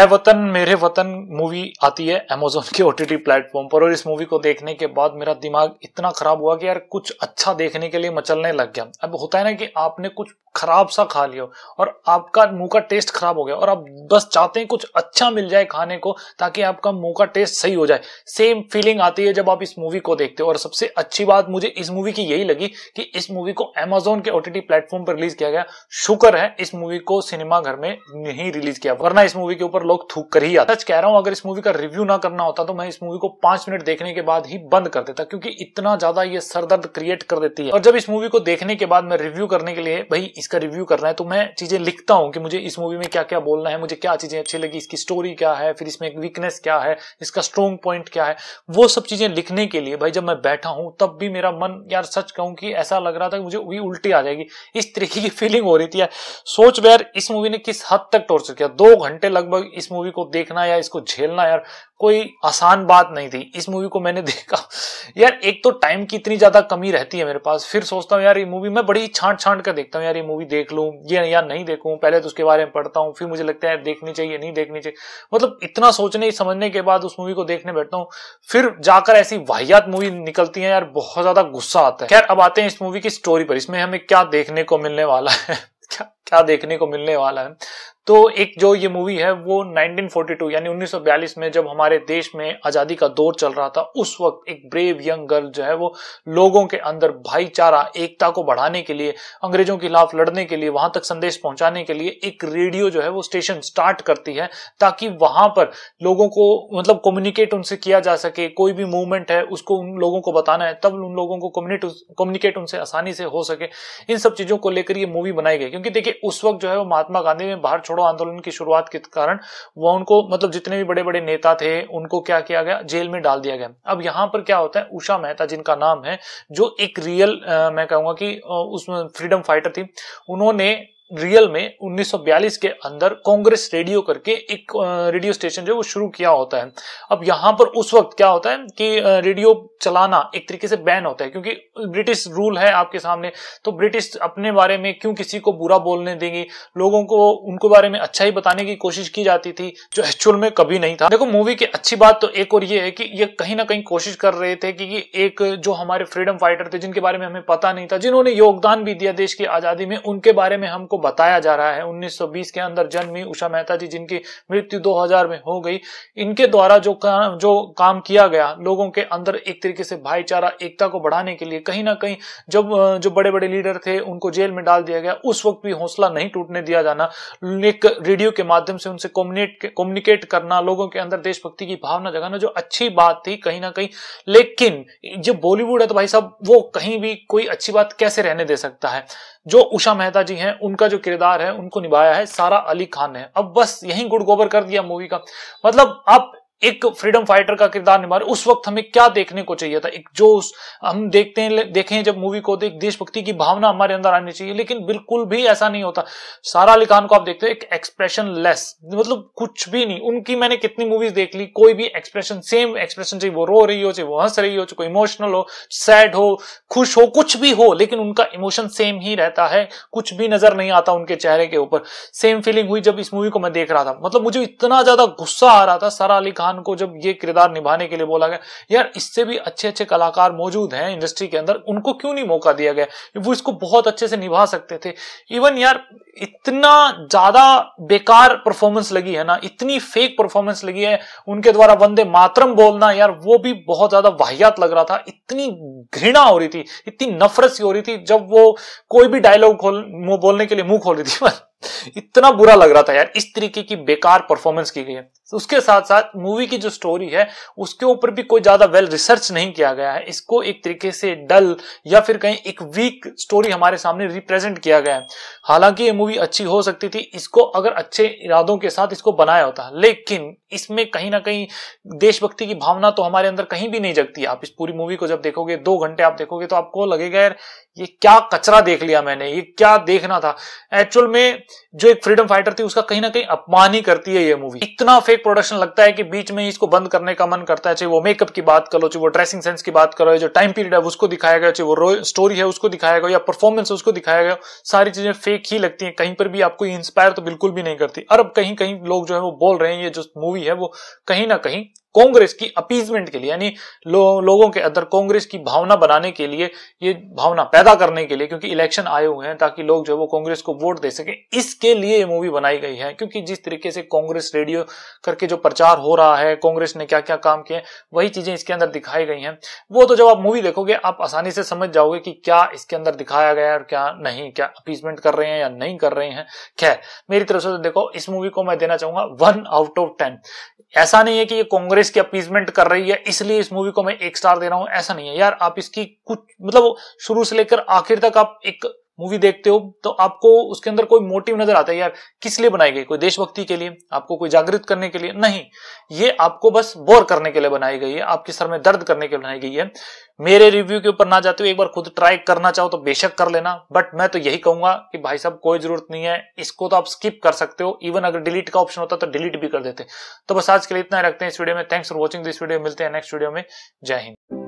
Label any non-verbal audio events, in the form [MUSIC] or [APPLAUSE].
ए वतन मेरे वतन मूवी आती है अमेजोन के ओटीटी प्लेटफॉर्म पर और इस मूवी को देखने के बाद मेरा दिमाग इतना खराब हुआ कि यार कुछ अच्छा देखने के लिए मचलने लग गया अब होता है ना कि आपने कुछ खराब सा खा लिया और आपका मुंह का टेस्ट खराब हो गया और आप बस चाहते हैं कुछ अच्छा मिल जाए खाने को ताकि आपका मुंह का टेस्ट सही हो जाए सेम फीलिंग आती है जब आप इस मूवी को देखते हो और सबसे अच्छी बात मुझे इस मूवी की यही लगी कि इस मूवी को अमेजोन के ओटीटी प्लेटफॉर्म पर रिलीज किया गया शुक्र है इस मूवी को सिनेमा घर में नहीं रिलीज किया वरना इस मूवी के ऊपर पर लोग थूक कर ही आते सच कह रहा हूं अगर इस मूवी का रिव्यू ना करना होता तो मैं इस मूवी को पांच मिनट देखने के बाद ही बंद कर देता क्योंकि इतना ज्यादा ये सरदर्द क्रिएट कर देती है और जब इस मूवी को देखने के बाद मैं रिव्यू करने के लिए भाई इसका रिव्यू करना है तो मैं चीजें लिखता हूँ कि मुझे इस मूवी में क्या क्या बोलना है मुझे क्या चीजें अच्छी लगी इसकी स्टोरी क्या है फिर इसमें वीकनेस क्या है इसका स्ट्रॉन्ग पॉइंट क्या है वो सब चीजें लिखने के लिए भाई जब मैं बैठा हूँ तब भी मेरा मन यार सच कहूँ कि ऐसा लग रहा था कि मुझे वही उल्टी आ जाएगी इस तरीके की फीलिंग [LAUGHS] हो रही थी सोच बैर इस मूवी ने किस हद तक टॉर्चर किया दो घंटे लगभग इस मूवी को देखना या इसको झेलना यार कोई आसान बात नहीं थी इस मूवी को मैंने [LAUGHS] देखा यार एक तो टाइम की इतनी ज्यादा कमी रहती है मेरे पास फिर सोचता हूँ यार ये मूवी मैं बड़ी छांट छांट कर देखता हूँ यार ये मूवी देख लूँ ये या नहीं देखूँ पहले तो उसके बारे में पढ़ता हूँ फिर मुझे लगता है यार देखनी चाहिए नहीं देखनी चाहिए मतलब इतना सोचने समझने के बाद उस मूवी को देखने बैठता हूँ फिर जाकर ऐसी वाहियात मूवी निकलती है यार बहुत ज्यादा गुस्सा आता है खैर अब आते हैं इस मूवी की स्टोरी पर इसमें हमें क्या देखने को मिलने वाला है [LAUGHS] क्या क्या देखने को मिलने वाला है तो एक जो ये मूवी है वो 1942 यानी 1942 में जब हमारे देश में आज़ादी का दौर चल रहा था उस वक्त एक ब्रेव यंग गर्ल जो है वो लोगों के अंदर भाईचारा एकता को बढ़ाने के लिए अंग्रेजों के खिलाफ लड़ने के लिए वहां तक संदेश पहुंचाने के लिए एक रेडियो जो है वो स्टेशन स्टार्ट करती है ताकि वहां पर लोगों को मतलब कम्युनिकेट उनसे किया जा सके कोई भी मूवमेंट है उसको उन लोगों को बताना है तब उन लोगों को कम्युनिकेट उनसे आसानी से हो सके इन सब चीज़ों को लेकर ये मूवी बनाई गई क्योंकि देखिए कि उस वक्त जो है वो महात्मा गांधी ने भारत छोड़ो आंदोलन की शुरुआत के कारण वो उनको मतलब जितने भी बड़े बड़े नेता थे उनको क्या किया गया जेल में डाल दिया गया अब यहां पर क्या होता है उषा मेहता जिनका नाम है जो एक रियल आ, मैं कहूंगा कि उसमें फ्रीडम फाइटर थी उन्होंने रियल में 1942 के अंदर कांग्रेस रेडियो करके एक रेडियो स्टेशन जो वो शुरू किया होता है अब यहां पर उस वक्त क्या होता है कि रेडियो चलाना एक तरीके से बैन होता है क्योंकि ब्रिटिश रूल है आपके सामने तो ब्रिटिश अपने बारे में क्यों किसी को बुरा बोलने देंगे लोगों को उनको बारे में अच्छा ही बताने की कोशिश की जाती थी जो एक्चुअल में कभी नहीं था देखो मूवी की अच्छी बात तो एक और ये है कि ये कहीं ना कहीं कोशिश कर रहे थे कि एक जो हमारे फ्रीडम फाइटर थे जिनके बारे में हमें पता नहीं था जिन्होंने योगदान भी दिया देश की आजादी में उनके बारे में हमको बताया जा रहा है 1920 के अंदर जन्मी उषा मेहता जी जिनकी मृत्यु 2000 में हो गई इनके द्वारा जो काम जो काम किया गया लोगों के अंदर एक तरीके से भाईचारा एकता को बढ़ाने के लिए कहीं ना कहीं जब जो बड़े बड़े लीडर थे उनको जेल में डाल दिया गया उस वक्त भी हौसला नहीं टूटने दिया जाना एक रेडियो के माध्यम से उनसे कम्युनिकेट करना लोगों के अंदर देशभक्ति की भावना जगाना जो अच्छी बात थी कहीं ना कहीं लेकिन जो बॉलीवुड है तो भाई साहब वो कहीं भी कोई अच्छी बात कैसे रहने दे सकता है जो उषा मेहता जी हैं उनका जो किरदार है उनको निभाया है सारा अली खान ने अब बस यही गुड़ गोबर कर दिया मूवी का मतलब आप एक फ्रीडम फाइटर का किरदार निभा रहे उस वक्त हमें क्या देखने को चाहिए था एक जो हम देखते हैं देखें जब मूवी को देख देशभक्ति की भावना हमारे अंदर आनी चाहिए लेकिन बिल्कुल भी ऐसा नहीं होता सारा अली खान को आप देखते हो एक एक्सप्रेशन लेस मतलब कुछ भी नहीं उनकी मैंने कितनी मूवीज देख ली कोई भी एक्सप्रेशन सेम एक्सप्रेशन चाहिए वो रो रही हो चाहे वो हंस रही हो चाहे कोई इमोशनल हो सैड हो खुश हो कुछ भी हो लेकिन उनका इमोशन सेम ही रहता है कुछ भी नजर नहीं आता उनके चेहरे के ऊपर सेम फीलिंग हुई जब इस मूवी को मैं देख रहा था मतलब मुझे इतना ज्यादा गुस्सा आ रहा था सारा अली खान खान को जब ये किरदार निभाने के लिए बोला गया यार इससे भी अच्छे अच्छे कलाकार मौजूद हैं इंडस्ट्री के अंदर उनको क्यों नहीं मौका दिया गया वो इसको बहुत अच्छे से निभा सकते थे इवन यार इतना ज्यादा बेकार परफॉर्मेंस लगी है ना इतनी फेक परफॉर्मेंस लगी है उनके द्वारा वंदे मातरम बोलना यार वो भी बहुत ज्यादा वाहियात लग रहा था इतनी घृणा हो रही थी इतनी नफरत सी हो रही थी जब वो कोई भी डायलॉग खोल बोलने के लिए मुंह खोल रही थी [LAUGHS] इतना बुरा लग रहा था यार इस तरीके की बेकार परफॉर्मेंस की गई है तो उसके साथ साथ मूवी की जो स्टोरी है उसके ऊपर भी कोई ज्यादा वेल रिसर्च नहीं किया गया है इसको एक तरीके से डल या फिर कहीं एक वीक स्टोरी हमारे सामने रिप्रेजेंट किया गया है हालांकि ये मूवी अच्छी हो सकती थी इसको अगर अच्छे इरादों के साथ इसको बनाया होता लेकिन इसमें कहीं ना कहीं देशभक्ति की भावना तो हमारे अंदर कहीं भी नहीं जगती आप इस पूरी मूवी को जब देखोगे दो घंटे आप देखोगे तो आपको लगेगा यार ये क्या कचरा देख लिया मैंने ये क्या देखना था एक्चुअल में जो एक फ्रीडम फाइटर थी उसका कहीं ना कहीं अपमान ही करती है ये मूवी इतना फेक प्रोडक्शन लगता है कि बीच में इसको बंद करने का मन करता है चाहे वो मेकअप की बात करो चाहे वो ड्रेसिंग सेंस की बात करो जो टाइम पीरियड है उसको दिखाया गया चाहे वो स्टोरी है उसको दिखाया गया या परफॉर्मेंस उसको दिखाया गया सारी चीजें फेक ही लगती हैं कहीं पर भी आपको इंस्पायर तो बिल्कुल भी नहीं करती और अब कहीं कहीं लोग जो है वो बोल रहे हैं ये जो मूवी है वो कहीं ना कहीं कांग्रेस की अपीजमेंट के लिए यानी लो, लोगों के अंदर कांग्रेस की भावना बनाने के लिए ये भावना पैदा करने के लिए क्योंकि इलेक्शन आए हुए हैं ताकि लोग जो है वो कांग्रेस को वोट दे सके इसके लिए ये मूवी बनाई गई है क्योंकि जिस तरीके से कांग्रेस रेडियो करके जो प्रचार हो रहा है कांग्रेस ने क्या क्या काम किए वही चीजें इसके अंदर दिखाई गई हैं वो तो जब आप मूवी देखोगे आप आसानी से समझ जाओगे कि क्या इसके अंदर दिखाया गया है और क्या नहीं क्या अपीजमेंट कर रहे हैं या नहीं कर रहे हैं खैर मेरी तरफ से तो देखो इस मूवी को मैं देना चाहूंगा वन आउट ऑफ टेन ऐसा नहीं है कि ये कांग्रेस कांग्रेस की अपीजमेंट कर रही है इसलिए इस मूवी को मैं एक स्टार दे रहा हूं ऐसा नहीं है यार आप इसकी कुछ मतलब शुरू से लेकर आखिर तक आप एक मूवी देखते हो तो आपको उसके अंदर कोई मोटिव नजर आता है यार किस लिए बनाई गई कोई देशभक्ति के लिए आपको कोई जागृत करने के लिए नहीं ये आपको बस बोर करने के लिए बनाई गई है आपके सर में दर्द करने के लिए बनाई गई है मेरे रिव्यू के ऊपर ना जाते हो एक बार खुद ट्राई करना चाहो तो बेशक कर लेना बट मैं तो यही कहूंगा कि भाई साहब कोई जरूरत नहीं है इसको तो आप स्किप कर सकते हो इवन अगर डिलीट का ऑप्शन होता तो डिलीट भी कर देते तो बस आज के लिए इतना रखते हैं इस वीडियो में thanks for watching this video मिलते हैं नेक्स्ट वीडियो में जय हिंद